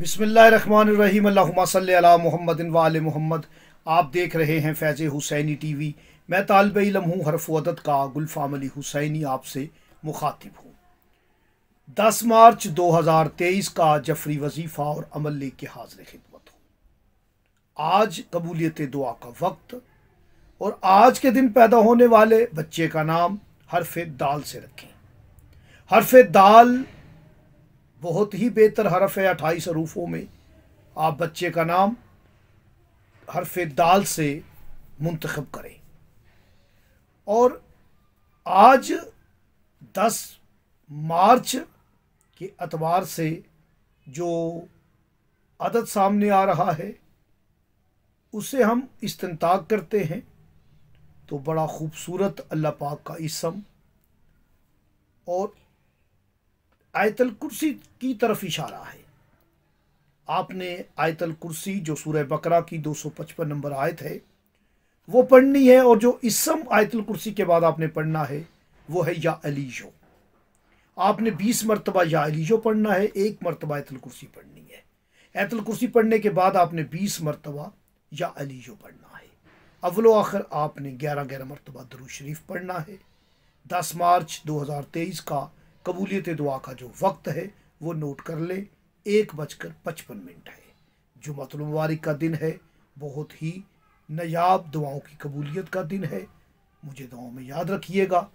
बसमिल मोहम्मद वाल मोहम्मद आप देख रहे हैं फैज़ हुसैनी टी वी मैं तालब इलम हूँ हरफ अदत का गुलफाम अली हुसैनी आपसे मुखातिब हूँ दस मार्च दो हज़ार तेईस का जफरी वजीफ़ा और अमल ले के हाजिर खिदमत हो आज कबूलियत दुआ का वक्त और आज के दिन पैदा होने वाले बच्चे का नाम हरफ दाल से रखें हरफ दाल बहुत ही बेहतर हरफ है अट्ठाईस हरूफों में आप बच्चे का नाम हरफ दाल से मुंतखब करें और आज 10 मार्च के अतवार से जो अदद सामने आ रहा है उसे हम इस्तनताक करते हैं तो बड़ा खूबसूरत अल्लाह पाक का इसम और आयतल कुर्सी की तरफ इशारा है आपने आयतल कुर्सी जो सूर्य बकरा की 255 नंबर आयत है वो पढ़नी है और जो इसम आयतल कुर्सी के बाद आपने पढ़ना है वो है या अलीजो आपने 20 मरतबा या अलीजो पढ़ना है एक मरतबा आयतल कुर्सी पढ़नी है आयतल कुर्सी पढ़ने के बाद आपने 20 मरतबा या अलीजो पढ़ना है अवलो आखिर आपने ग्यारह ग्यारह मरतबा दरू शरीफ पढ़ना है दस मार्च दो हज़ार तेईस का कबूलियत दुआ का जो वक्त है वो नोट कर लें एक बजकर पचपन मिनट है जुमतुल मुबारक का दिन है बहुत ही नयाब दुआओं की कबूलियत का दिन है मुझे दुआओं में याद रखिएगा